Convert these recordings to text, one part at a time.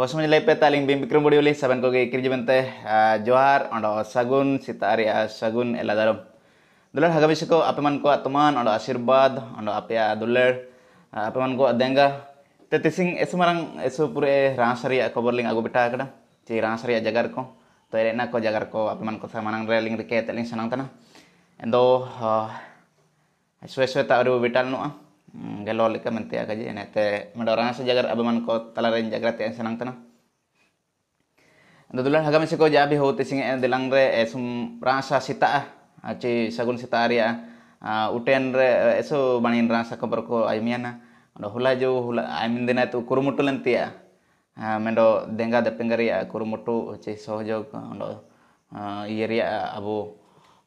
Hosmani lepe taling bim bikrum bodi uli saban koge kiri jemen teh ah, johar ondo sagun sitari a ah sagun eladarum. dolar haga bisiko apeman manko atuman ondo asir bad ondo ape a ah dulur ape manko adenga tetising esu marang esu pure rangsari a kobor link aku beta kada ci rangsari a jagar ko to ere ko jagar ko ape manko samanang railing rike teling sanang tana endo esu esu ta aru bital beta a gelol ka man tiya kaji ene te madorana sa jagar abaman ko talaren jagra te senang tana dudulan hagam siko jabi hote singe ene eh, delang re esum eh, rasa sita ah. aci sagun sita aria ah. ah, uten re eh, eso banin rasa kabar ko aymiana ndo hula jo hula aimin dena tu kurumutu lentia mendo denga de pengaria kurumutu aci sohjog ndo iria abu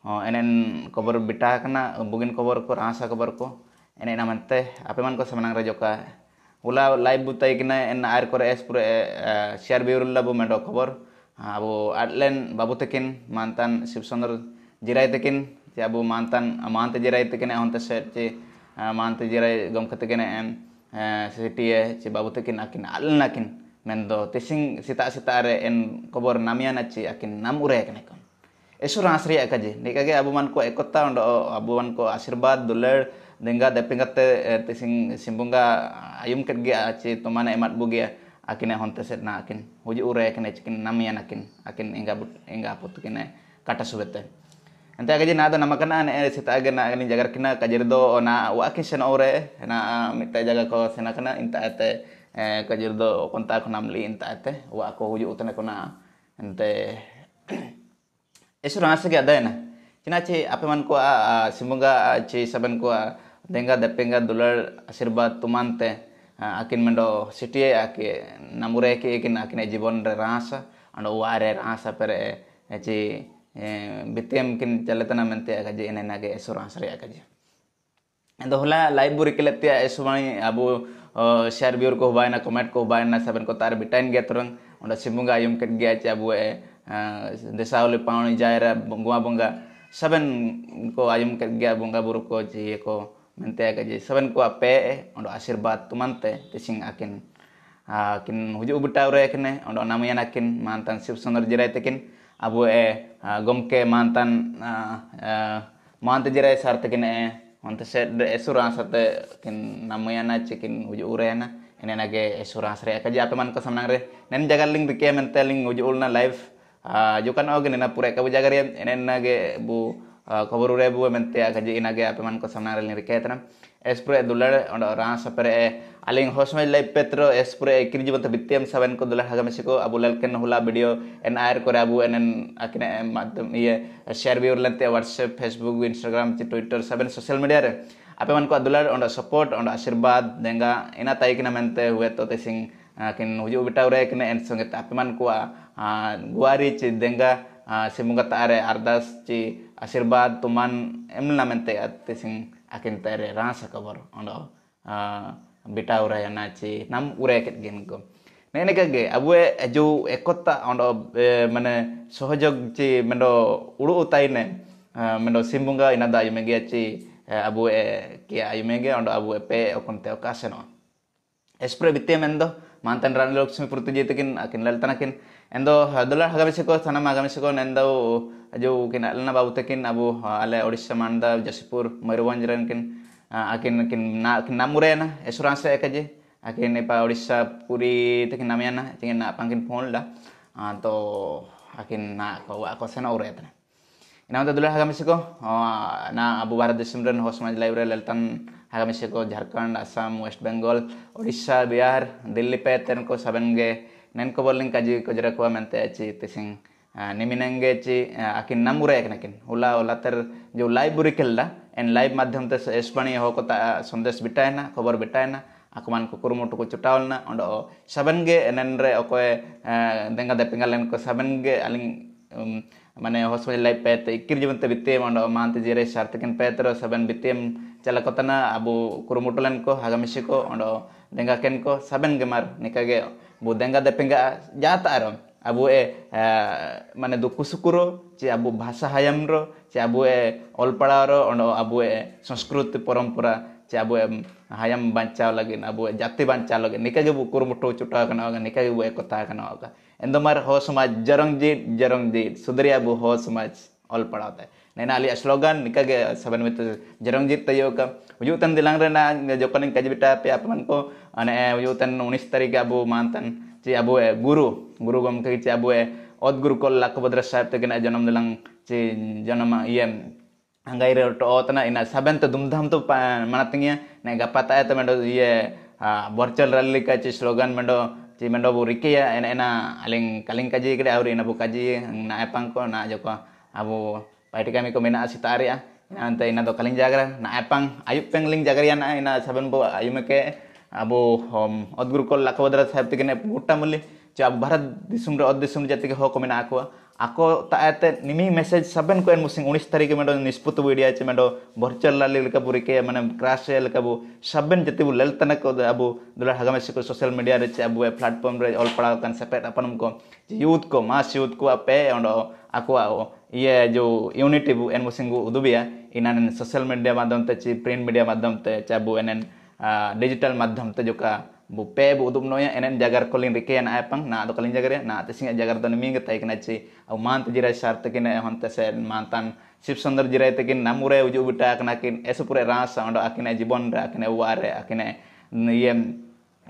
oh, enen kabar bita kana bugin kabar ko rasa kabar ko ene naman teh ape man ko samanang rajoka ula live butai kina en air kore es pure eh, share biur labu mendo khabar ah, abu atlen babu tekin mantan sibsondar jirai tekin je abu mantan amante ah, jirai tekin e honte set je ah, mante jirai gom ketekin em eh, sitie je babu tekin akin atlen akin mendo tising sita sita are en khabar namian achi akin namure kenekon esur asri akaje nikage abu man ko ekota ondo abu man ko asirbat denga depingat te eh, tising simbunga ayum ket ge aci ah, to mana emat bugia e honte set na akin huji ure akine cikin namian akin akin enga enga put kine kata subete ante agaji nada namakana ne sita agena agani jagar kina kajirdo na akin sen ure na mita jaga ko sena kana inta ate e eh, kajirdo konta ko namli inta ate e wa ko huji utana kona ente esu ngasih gak ada ya cina ci apa man ko ah, ah, simbunga ci saban ko ದೆಂಗ ದೆಪ್ಪೆಂಗ ದುಲಳ್ ಆಶೀರ್ವಾದ ತುಮಂತೆ ಆಕಿನ ಮಂಡೋ ಸಿಟಿಯೇ ಆಕೆ ನಮ್ಮೂರೇ ಏಕಿನ ಆಕಿನ ಜೀವನ ರಾಸ ಅಂಡ ವಾರೆ ರಾಸ ಪೆರೆ ಹೆಚ್ಚಿ ಬಿತ್ತಿಯಂ ಕಿನ್ ಚಲತನ ಮೆಂತೆ ಆಗಜಿ ಏನೇನಾಗೆ ಎಸು ರಾಸ ರೇ ಆಗಜಿ ಅದು ಹೊಲ ಲೈವ್ ಬುರಿ ಕಿಲತ್ತಿ ಎಸು ಮಾಣಿ ಅಬು शेयर व्यूर को हुआ ना कमेंट को हुआ ना सब को तार बिटाइन गया तुरंग उन सिमुंगा यम कर गया चाहे वो दिशावली पावनी जायरा बंगवा बंगा सबन को आयम कर गया बंगा बुरु को ये को mente kaji saben ku ape eh, ondo asir mante tumante sing akin akin huju buta ure akin eh, ondo namu yan akin mantan sip sonar jirai tekin abu e gomke mantan mante jirai sar tekin e mante se esurang sate kin namayan akin huju ure na ene nage esurang sare ya. kaji ape man kosam samnang re nen link ling bike ya mente ling huju ulna live jukan ogen pura, pure jaga ya, ene nage bu Ah, kobor ure bu men te ka je inage ape man ko samna rel ni ketram espre dular orang ran sapre eh, aling hosme lai petro espre kirji banta bitem saben ko dular hagame siko abulal ken hula video en air ko rabu en en akne eh, madhyam ye eh, share bi urlan whatsapp facebook instagram ti twitter saben social media re ape man ko dular ond support ond ashirwad denga ina tai kina men te huwe to te sing ah, kin huju bitau re kine en songe ape man ko ah, guari chi denga semoga tare ardas ci asirbad tuman emna mente ate sing akin tare rasa kabar ondo bita ura ya naci nam ura ket gen go nene kage abu e ju ekota ondo mana sohojog ci mendo uru utai ne mendo simbunga ina da yume ge ci abu e ke yume ge ondo abu e pe okun te okase no espre bitie mendo mantan rani lok sumi purtu jitekin akin tanakin endo dolar haga bisiko sana maga bisiko nendo ajo kin alena abu ala orisha manda jasipur maruwan jiran akin kin na kin namure na esuran se akin nepa orisha puri tekin namiana tekin na pangkin pon la to akin na ko ako sana uretna ina onda dolar haga bisiko na abu barat desimren hosmaj library leltan haga bisiko jharkhand assam west bengal orisha bihar dilli pe tenko nen ko bolin kaji ko jere ko mente achi tesing niminenge achi akin namure ek nakin ula ula ter jo library kelda en live madhyam tes espani ho ko ta sondes bitaina khobar bitaina akuman ko kurumutu ko chutaulna ondo sabenge enen re okoe denga de pingalen ko sabenge aling um, mane hospital live pet ikir jibun te bitte mondo mante jere sartekin petro saben bitte chalakotana abu kurumutulen ko hagamishiko ondo denga ken ko saben gemar nikage ᱟᱵᱚ ᱫᱮᱸᱜᱟ ᱫᱮᱯᱮᱸᱜᱟ ᱡᱟᱦᱟᱸ ᱛᱟᱨᱚ ᱟᱵᱚ ᱮ ᱢᱟᱱᱮ ᱫᱩᱠᱩ ᱥᱩᱠᱩᱨᱚ ᱪᱮ ᱟᱵᱚ ᱵᱷᱟᱥᱟ ᱦᱟᱭᱟᱢ ᱨᱚ ᱪᱮ ᱟᱵᱚ ᱮ ᱚᱞ ᱯᱟᱲᱟᱣ ᱨᱚ ᱚᱱᱚ ᱟᱵᱚ ᱮ ᱥᱚᱝᱥᱠᱨᱤᱛ ᱯᱚᱨᱚᱢᱯᱚᱨᱟ ᱪᱮ ᱟᱵᱚ ᱮ हायम बचाव लगे अब जाति बचाव लगे निकागे बो कुरमुटो चुटाव निकागे बो एक कथा एंदमार हो समाज जरंग जीत जरंग जीत सुधरिया बो हो समाज ᱚᱞ ᱯᱟᱲᱟᱣ ᱛᱟᱭ ᱱᱮᱱᱟ ᱟᱞᱮᱭᱟᱜ ᱥᱞᱳᱜᱟᱱ ᱱᱤᱠᱟᱜᱮ ᱥᱟᱵᱟᱱ ᱢᱤᱛ ᱡᱮᱨᱚᱝᱡᱤᱛ ᱛᱟᱭᱚ ᱠᱟ ᱩᱡᱩᱛᱟᱱ ᱫᱤᱞᱟᱝ ᱨᱮᱱᱟ ᱡᱚᱠᱷᱚᱱᱤᱧ ᱠᱟᱡ ᱵᱤᱴᱟ ᱯᱮ ᱟᱯᱢᱟᱱ ᱠᱚ ᱟᱱᱮ ᱩᱡᱩᱛᱟᱱ 19 ᱛᱟᱹᱨᱤᱠᱷ ᱟᱵᱚ ᱢᱟᱱᱛᱟᱱ ᱪᱮ ᱟᱵᱚ ᱜᱩᱨᱩ ᱜᱩᱨᱩ ᱜᱚᱢᱠᱮ ᱪᱮ ᱟᱵᱚ ᱚᱫ ᱜᱩᱨᱩ ᱠᱚ ᱞᱟᱠᱵᱚᱫᱨᱟ ᱥᱟᱦᱮᱵ ᱛᱟᱹᱠᱤᱱᱟᱜ ᱡᱚᱱᱚᱢ ᱫᱤᱞᱟᱝ ᱪᱮ ᱡᱚᱱᱚᱢ ᱤᱭᱟᱹ ಹಂಗಾಯಿರ ಟೋತನ ಇನ್ನ ಸಬೆಂತ ದುಮ್ಧಾಮ್ತು ಪ ಮಣತಿಂಗಿಯ ನೆ ಗಪ್ಪ ತಾಯತ ಮೆಂಡೋ ಇಯೆ ಬರ್ಚಲ್ ರಲ್ಲಿ ಕಚಿ ಸ್ಲೋಗನ್ ಮೆಂಡೋ ಚಿ ಮೆಂಡೋ ಬು ರಿಕೆಯ ಏನ ಏನ ಅಲಿಂಗ್ ಕಲಿಂಗ್ ಕಜಿ ಕಡೆ ಅವ್ರು ಏನಬು ಕಜಿ ನಾ ಎಪ್ಪಂಕೋ ನಾ ಜೊಕೋ अब पार्टी कमी को मेना सितार रे ᱮᱱᱛᱮ ᱤᱱᱟ ᱫᱚ ᱠᱟᱞᱤᱧ ᱡᱟᱜᱨᱟ ᱱᱟᱭ ᱯᱟᱝ ᱟᱭᱩᱵ ᱯᱮᱝ ᱞᱤᱧ ᱡᱟᱜᱨᱤᱭᱟ ᱱᱟ ᱤᱱᱟ ᱥᱟᱵᱮᱱ ᱵᱚ ᱟᱭᱩᱢᱮ ᱠᱮ ᱟᱵᱚ ᱚᱫᱜᱩᱨᱩ ᱠᱚ ᱞᱟᱠᱷᱵᱚᱫᱨᱟ ᱥᱟᱦᱮᱵ ᱛᱮᱜᱮ ᱜᱚᱴᱟ ᱢᱩᱞᱤ ᱪᱮ ᱟᱵᱚ ᱵᱷᱟᱨᱚᱛ ᱫᱤᱥᱚᱢ ᱨᱮ ᱚᱫ ᱫᱤᱥᱚᱢ ᱡᱟᱛᱮ ᱦᱚᱸ ᱠᱚ ᱢᱮᱱᱟᱜ ᱟᱠᱚᱣᱟ आको ताते निमी मेसेज सबन को मुसिंग उन्नीस तारीख में निष्पुत वीडियो आचे मेडो भरचल लाली लेकर बुरी के मैंने क्रैश है लेकर सबन जितने वो ललतन अब दुलार हगमे से सोशल मीडिया रचे अब वे प्लेटफॉर्म रे ऑल पढ़ा कर सेपरेट अपन को यूथ को मास यूथ को पे और आको आओ ये जो यूनिटी वो एन मुसिंग उदुबिया इन्हने सोशल मीडिया माध्यम ते ची प्रिंट मीडिया माध्यम ते चाहे वो डिजिटल माध्यम ते जो bupe bu udum noya enen jagar kolin rike na apang na do kolin jagar ya. na te jagar do nemi ngai taik na au man te jira sar te kin hon te mantan sip sundar jira te kin namure uju buta kana kin esupure rasa ondo akina jibon ra akine ware akina yem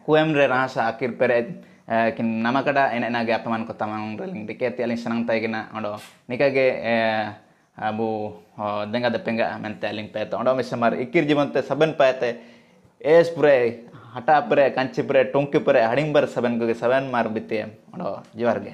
kuem re rasa akir pere eh, kin nama kada enen na ge apaman ko tamang reling rike te alin sanang taik na ondo nika ge eh, abu denga de penga menteling pete ondo mesamar ikir jibon te saben pete es pure ಹಠ ಪರೆ ಕಂಚಿ ಪರೆ ಟೊಂಕಿ ಪರೆ ಹಡಿಂಬರ್ seven seven mark ಜೀವರ್ಗೆ